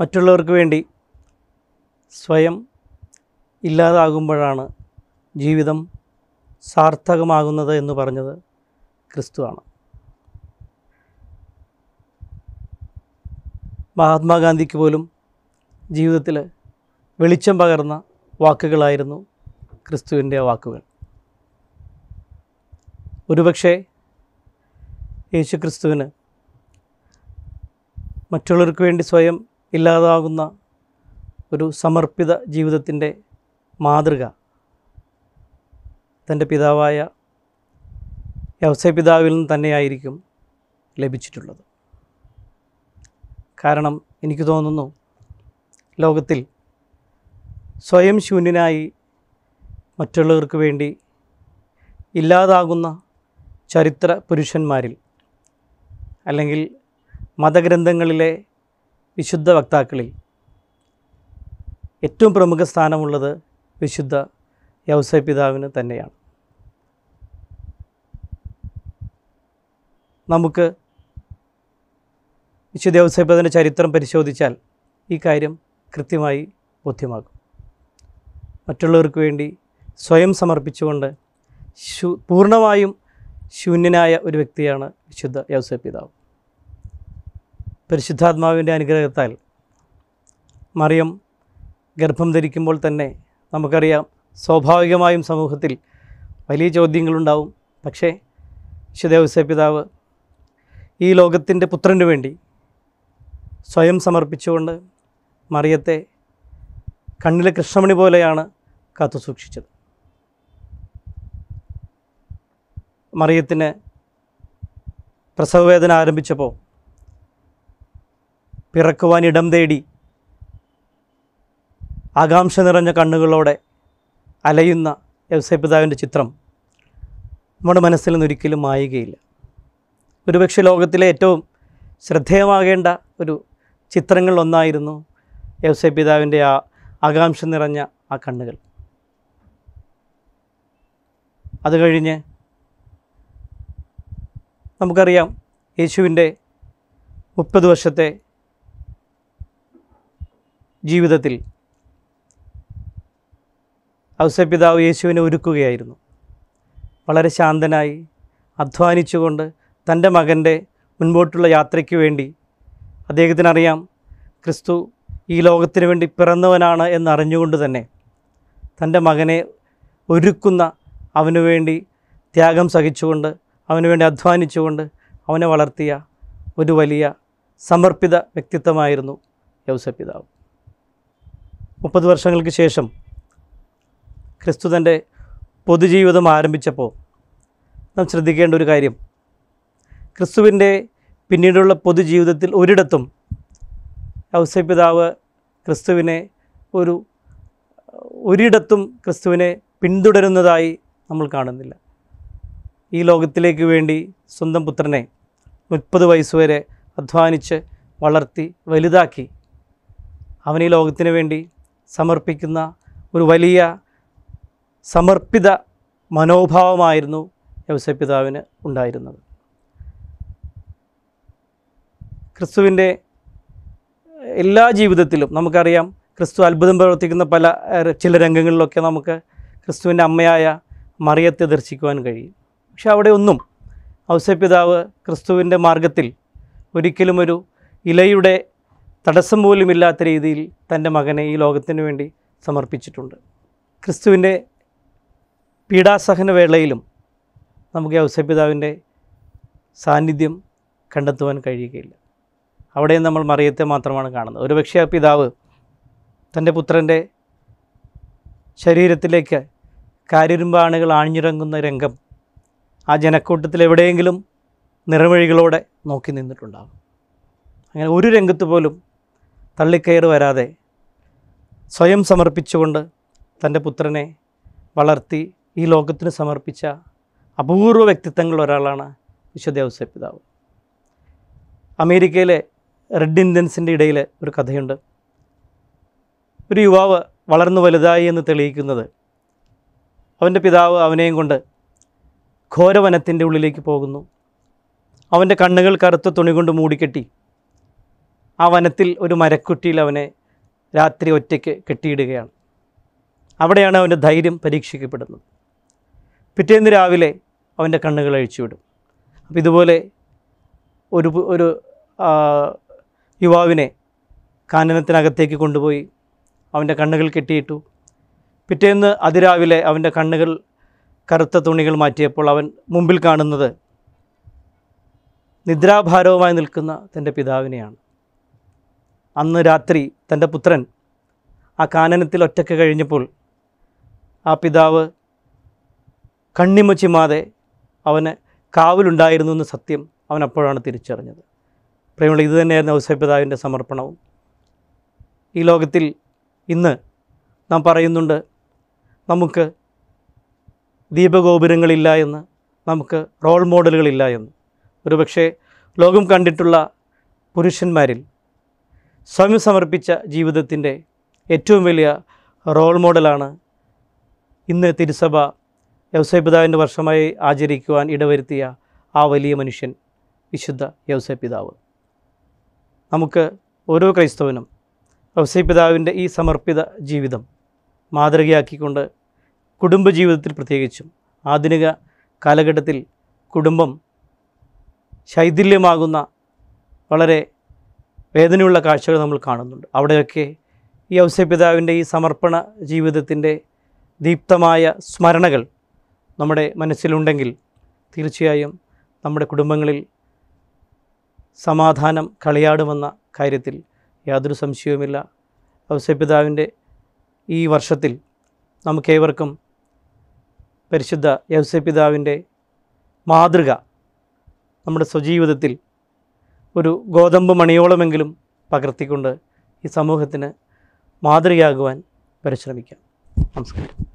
മറ്റുള്ളവർക്ക് വേണ്ടി സ്വയം ഇല്ലാതാകുമ്പോഴാണ് ജീവിതം സാർത്ഥകമാകുന്നത് എന്ന് പറഞ്ഞത് ക്രിസ്തുവാണ് മഹാത്മാഗാന്ധിക്ക് പോലും ജീവിതത്തിൽ വെളിച്ചം പകർന്ന വാക്കുകളായിരുന്നു ക്രിസ്തുവിൻ്റെ വാക്കുകൾ ഒരുപക്ഷെ യേശു ക്രിസ്തുവിന് മറ്റുള്ളവർക്ക് വേണ്ടി സ്വയം ഇല്ലാതാകുന്ന ഒരു സമർപ്പിത ജീവിതത്തിൻ്റെ മാതൃക തൻ്റെ പിതാവായ വ്യവസായ പിതാവിൽ നിന്ന് തന്നെയായിരിക്കും ലഭിച്ചിട്ടുള്ളത് കാരണം എനിക്ക് തോന്നുന്നു ലോകത്തിൽ സ്വയം ശൂന്യനായി മറ്റുള്ളവർക്ക് വേണ്ടി ഇല്ലാതാകുന്ന ചരിത്ര പുരുഷന്മാരിൽ അല്ലെങ്കിൽ മതഗ്രന്ഥങ്ങളിലെ വിശുദ്ധ വക്താക്കളിൽ ഏറ്റവും പ്രമുഖ സ്ഥാനമുള്ളത് വിശുദ്ധ യൗസൈ പിതാവിന് തന്നെയാണ് നമുക്ക് വിശുദ്ധ പിതാവിൻ്റെ ചരിത്രം പരിശോധിച്ചാൽ ഈ കാര്യം കൃത്യമായി ബോധ്യമാകും മറ്റുള്ളവർക്ക് വേണ്ടി സ്വയം സമർപ്പിച്ചുകൊണ്ട് ശു പൂർണ്ണമായും ശൂന്യനായ ഒരു വ്യക്തിയാണ് വിശുദ്ധ പിതാവ് പരിശുദ്ധാത്മാവിൻ്റെ അനുഗ്രഹത്താൽ മറിയം ഗർഭം ധരിക്കുമ്പോൾ തന്നെ നമുക്കറിയാം സ്വാഭാവികമായും സമൂഹത്തിൽ വലിയ ചോദ്യങ്ങളുണ്ടാവും പക്ഷേ വിശുദ്ദേവസ്യ പിതാവ് ഈ ലോകത്തിൻ്റെ പുത്രന് വേണ്ടി സ്വയം സമർപ്പിച്ചുകൊണ്ട് മറിയത്തെ കണ്ണിലെ കൃഷ്ണമണി പോലെയാണ് കാത്തു സൂക്ഷിച്ചത് മറിയത്തിന് പ്രസവവേദന ആരംഭിച്ചപ്പോൾ പിറക്കുവാൻ ഇടം തേടി ആകാംക്ഷ നിറഞ്ഞ കണ്ണുകളോടെ അലയുന്ന യവസപിതാവിൻ്റെ ചിത്രം നമ്മുടെ മനസ്സിൽ നിന്നൊരിക്കലും മായുകയില്ല ഒരുപക്ഷെ ലോകത്തിലെ ഏറ്റവും ശ്രദ്ധേയമാകേണ്ട ഒരു ചിത്രങ്ങളിലൊന്നായിരുന്നു യവസപിതാവിൻ്റെ ആ ആകാംക്ഷ നിറഞ്ഞ ആ കണ്ണുകൾ അത് കഴിഞ്ഞ് നമുക്കറിയാം യേശുവിൻ്റെ മുപ്പത് വർഷത്തെ ജീവിതത്തിൽ ഔസപിതാവ് യേശുവിനെ ഒരുക്കുകയായിരുന്നു വളരെ ശാന്തനായി അധ്വാനിച്ചുകൊണ്ട് തൻ്റെ മകൻ്റെ മുൻപോട്ടുള്ള യാത്രയ്ക്ക് വേണ്ടി അദ്ദേഹത്തിനറിയാം ക്രിസ്തു ഈ ലോകത്തിന് വേണ്ടി പിറന്നവനാണ് എന്നറിഞ്ഞുകൊണ്ട് തന്നെ തൻ്റെ മകനെ ഒരുക്കുന്ന അവനു വേണ്ടി ത്യാഗം സഹിച്ചുകൊണ്ട് അവനു വേണ്ടി അധ്വാനിച്ചുകൊണ്ട് അവനെ വളർത്തിയ ഒരു വലിയ സമർപ്പിത വ്യക്തിത്വമായിരുന്നു യൗസപിതാവ് മുപ്പത് വർഷങ്ങൾക്ക് ശേഷം ക്രിസ്തു തൻ്റെ പൊതുജീവിതം ആരംഭിച്ചപ്പോൾ നാം ശ്രദ്ധിക്കേണ്ട ഒരു കാര്യം ക്രിസ്തുവിൻ്റെ പിന്നീടുള്ള പൊതുജീവിതത്തിൽ ഒരിടത്തും ഔസപിതാവ് ക്രിസ്തുവിനെ ഒരു ഒരിടത്തും ക്രിസ്തുവിനെ പിന്തുടരുന്നതായി നമ്മൾ കാണുന്നില്ല ഈ ലോകത്തിലേക്ക് വേണ്ടി സ്വന്തം പുത്രനെ മുപ്പത് വയസ്സുവരെ അധ്വാനിച്ച് വളർത്തി വലുതാക്കി അവൻ ഈ ലോകത്തിന് വേണ്ടി സമർപ്പിക്കുന്ന ഒരു വലിയ സമർപ്പിത മനോഭാവമായിരുന്നു പിതാവിന് ഉണ്ടായിരുന്നത് ക്രിസ്തുവിൻ്റെ എല്ലാ ജീവിതത്തിലും നമുക്കറിയാം ക്രിസ്തു അത്ഭുതം പ്രവർത്തിക്കുന്ന പല ചില രംഗങ്ങളിലൊക്കെ നമുക്ക് ക്രിസ്തുവിൻ്റെ അമ്മയായ മറിയത്തെ ദർശിക്കുവാൻ കഴിയും പക്ഷെ അവിടെ ഒന്നും ഔസപിതാവ് ക്രിസ്തുവിൻ്റെ മാർഗത്തിൽ ഒരിക്കലും ഒരു ഇലയുടെ തടസ്സം പോലുമില്ലാത്ത രീതിയിൽ തൻ്റെ മകനെ ഈ ലോകത്തിന് വേണ്ടി സമർപ്പിച്ചിട്ടുണ്ട് ക്രിസ്തുവിൻ്റെ പീഡാസഹന വേളയിലും നമുക്ക് ഔസപിതാവിൻ്റെ സാന്നിധ്യം കണ്ടെത്തുവാൻ കഴിയുകയില്ല അവിടെയും നമ്മൾ മറിയത്തെ മാത്രമാണ് കാണുന്നത് ഒരുപക്ഷെ ആ പിതാവ് തൻ്റെ പുത്രൻ്റെ ശരീരത്തിലേക്ക് കാര്യരുമ്പാണുകൾ ആഞ്ഞിറങ്ങുന്ന രംഗം ആ ജനക്കൂട്ടത്തിൽ എവിടെയെങ്കിലും നിറവഴികളോടെ നോക്കി നിന്നിട്ടുണ്ടാകും അങ്ങനെ ഒരു രംഗത്ത് പോലും തള്ളിക്കയറ് വരാതെ സ്വയം സമർപ്പിച്ചുകൊണ്ട് തൻ്റെ പുത്രനെ വളർത്തി ഈ ലോകത്തിന് സമർപ്പിച്ച അപൂർവ വ്യക്തിത്വങ്ങളിൽ ഒരാളാണ് വിശ്വദേവസ്വ പിതാവ് അമേരിക്കയിലെ റെഡ് ഇന്ത്യൻസിൻ്റെ ഇടയിൽ ഒരു കഥയുണ്ട് ഒരു യുവാവ് വളർന്നു വലുതായി എന്ന് തെളിയിക്കുന്നത് അവൻ്റെ പിതാവ് അവനെയും കൊണ്ട് ഘോരവനത്തിൻ്റെ ഉള്ളിലേക്ക് പോകുന്നു അവൻ്റെ കണ്ണുകൾ കറുത്ത തുണി കൊണ്ട് മൂടിക്കെട്ടി ആ വനത്തിൽ ഒരു മരക്കുറ്റിയിൽ അവനെ രാത്രി ഒറ്റയ്ക്ക് കെട്ടിയിടുകയാണ് അവിടെയാണ് അവൻ്റെ ധൈര്യം പരീക്ഷിക്കപ്പെടുന്നത് പിറ്റേന്ന് രാവിലെ അവൻ്റെ കണ്ണുകൾ അഴിച്ചുവിടും അപ്പോൾ ഇതുപോലെ ഒരു ഒരു യുവാവിനെ കാനനത്തിനകത്തേക്ക് കൊണ്ടുപോയി അവൻ്റെ കണ്ണുകൾ കെട്ടിയിട്ടു പിറ്റേന്ന് അതിരാവിലെ അവൻ്റെ കണ്ണുകൾ കറുത്ത തുണികൾ മാറ്റിയപ്പോൾ അവൻ മുമ്പിൽ കാണുന്നത് നിദ്രാഭാരവുമായി നിൽക്കുന്ന തൻ്റെ പിതാവിനെയാണ് അന്ന് രാത്രി തൻ്റെ പുത്രൻ ആ കാനനത്തിൽ ഒറ്റയ്ക്ക് കഴിഞ്ഞപ്പോൾ ആ പിതാവ് കണ്ണിമച്ചിമാതെ അവന് കാവലുണ്ടായിരുന്നു എന്ന് സത്യം അവൻ അപ്പോഴാണ് തിരിച്ചറിഞ്ഞത് പ്രേമുള്ള ഇത് തന്നെയായിരുന്നു ഔസപിതാവിൻ്റെ സമർപ്പണവും ഈ ലോകത്തിൽ ഇന്ന് നാം പറയുന്നുണ്ട് നമുക്ക് ദീപഗോപുരങ്ങളില്ല എന്ന് നമുക്ക് റോൾ മോഡലുകളില്ല എന്ന് ഒരുപക്ഷെ ലോകം കണ്ടിട്ടുള്ള പുരുഷന്മാരിൽ സ്വയം സമർപ്പിച്ച ജീവിതത്തിൻ്റെ ഏറ്റവും വലിയ റോൾ മോഡലാണ് ഇന്ന് തിരുസഭ യൗസപിതാവിൻ്റെ വർഷമായി ആചരിക്കുവാൻ ഇടവരുത്തിയ ആ വലിയ മനുഷ്യൻ വിശുദ്ധ യൗസപിതാവ് നമുക്ക് ഓരോ ക്രൈസ്തവനും യൗസപിതാവിൻ്റെ ഈ സമർപ്പിത ജീവിതം മാതൃകയാക്കിക്കൊണ്ട് കുടുംബജീവിതത്തിൽ പ്രത്യേകിച്ചും ആധുനിക കാലഘട്ടത്തിൽ കുടുംബം ശൈഥില്യമാകുന്ന വളരെ വേദനയുള്ള കാഴ്ചകൾ നമ്മൾ കാണുന്നുണ്ട് അവിടെയൊക്കെ ഈ ഔസ്യപിതാവിൻ്റെ ഈ സമർപ്പണ ജീവിതത്തിൻ്റെ ദീപ്തമായ സ്മരണകൾ നമ്മുടെ മനസ്സിലുണ്ടെങ്കിൽ തീർച്ചയായും നമ്മുടെ കുടുംബങ്ങളിൽ സമാധാനം കളിയാടുമെന്ന കാര്യത്തിൽ യാതൊരു സംശയവുമില്ല ഔസ്യപിതാവിൻ്റെ ഈ വർഷത്തിൽ നമുക്കേവർക്കും പരിശുദ്ധ യൗസപിതാവിൻ്റെ മാതൃക നമ്മുടെ സ്വജീവിതത്തിൽ ഒരു ഗോതമ്പ് മണിയോളമെങ്കിലും പകർത്തിക്കൊണ്ട് ഈ സമൂഹത്തിന് മാതൃകയാകുവാൻ പരിശ്രമിക്കാം നമസ്കാരം